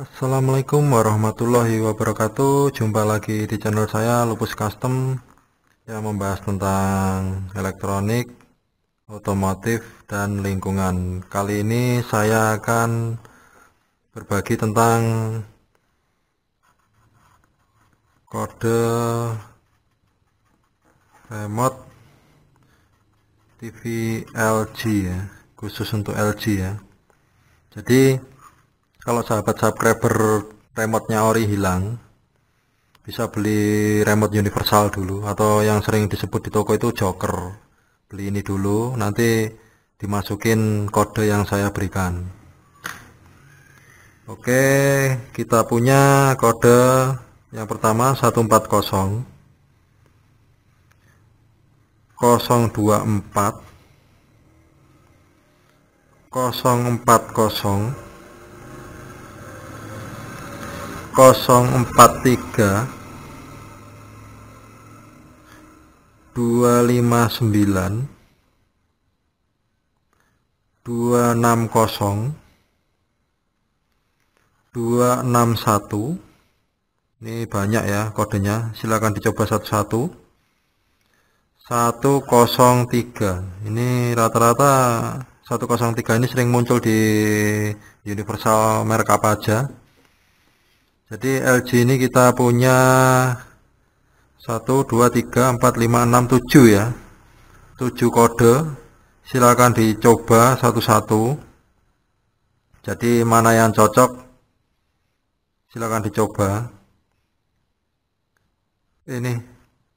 Assalamualaikum warahmatullahi wabarakatuh Jumpa lagi di channel saya Lupus Custom Yang membahas tentang elektronik, otomotif, dan lingkungan Kali ini saya akan berbagi tentang Kode remote TV LG ya Khusus untuk LG ya Jadi kalau sahabat subscriber remote-nya ori hilang bisa beli remote universal dulu atau yang sering disebut di toko itu joker beli ini dulu nanti dimasukin kode yang saya berikan oke kita punya kode yang pertama 140 024 040 043 259 260 261 ini banyak ya kodenya silahkan dicoba satu-satu 103 ini rata-rata 103 ini sering muncul di universal merek apa aja jadi LG ini kita punya 1 2 3 4 5 6 7 ya 7 kode silakan dicoba satu-satu jadi mana yang cocok silakan dicoba ini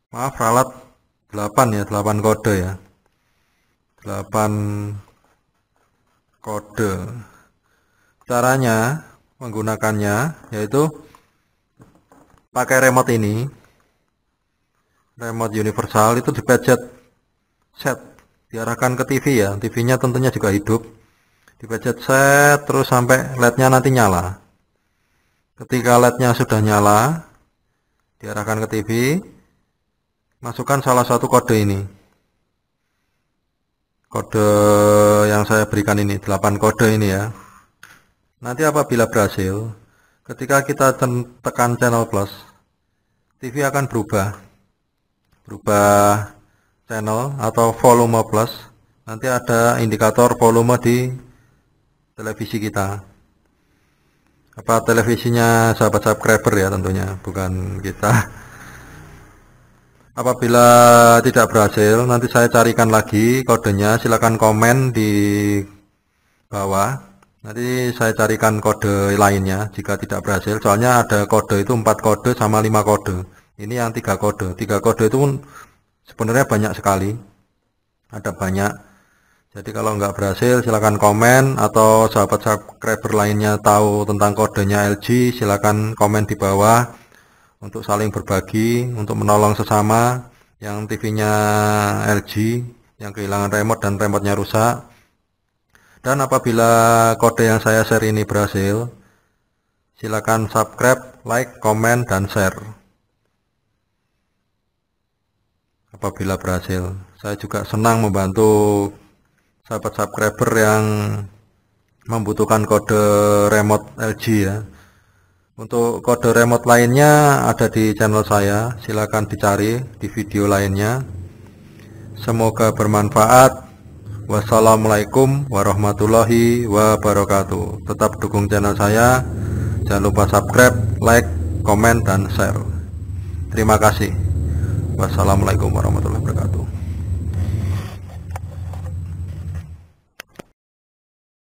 maaf ralat 8 ya 8 kode ya 8 kode caranya menggunakannya yaitu pakai remote ini remote universal itu dipencet set diarahkan ke TV ya TV-nya tentunya juga hidup dipencet set terus sampai LED-nya nanti nyala ketika LED-nya sudah nyala diarahkan ke TV masukkan salah satu kode ini kode yang saya berikan ini 8 kode ini ya nanti apabila berhasil Ketika kita tekan channel plus, TV akan berubah. Berubah channel atau volume plus. Nanti ada indikator volume di televisi kita. Apa televisinya sahabat subscriber ya tentunya, bukan kita. Apabila tidak berhasil, nanti saya carikan lagi kodenya. Silakan komen di bawah Nanti saya carikan kode lainnya jika tidak berhasil. Soalnya ada kode itu 4 kode sama 5 kode. Ini yang 3 kode. 3 kode itu sebenarnya banyak sekali. Ada banyak. Jadi kalau nggak berhasil silahkan komen atau sahabat subscriber lainnya tahu tentang kodenya LG silahkan komen di bawah untuk saling berbagi, untuk menolong sesama yang TV-nya LG yang kehilangan remote dan remote-nya rusak dan apabila kode yang saya share ini berhasil, silakan subscribe, like, komen, dan share. Apabila berhasil, saya juga senang membantu sahabat subscriber yang membutuhkan kode remote LG ya. Untuk kode remote lainnya ada di channel saya, silakan dicari di video lainnya. Semoga bermanfaat. Wassalamualaikum warahmatullahi wabarakatuh. Tetap dukung channel saya. Jangan lupa subscribe, like, komen, dan share. Terima kasih. Wassalamualaikum warahmatullahi wabarakatuh.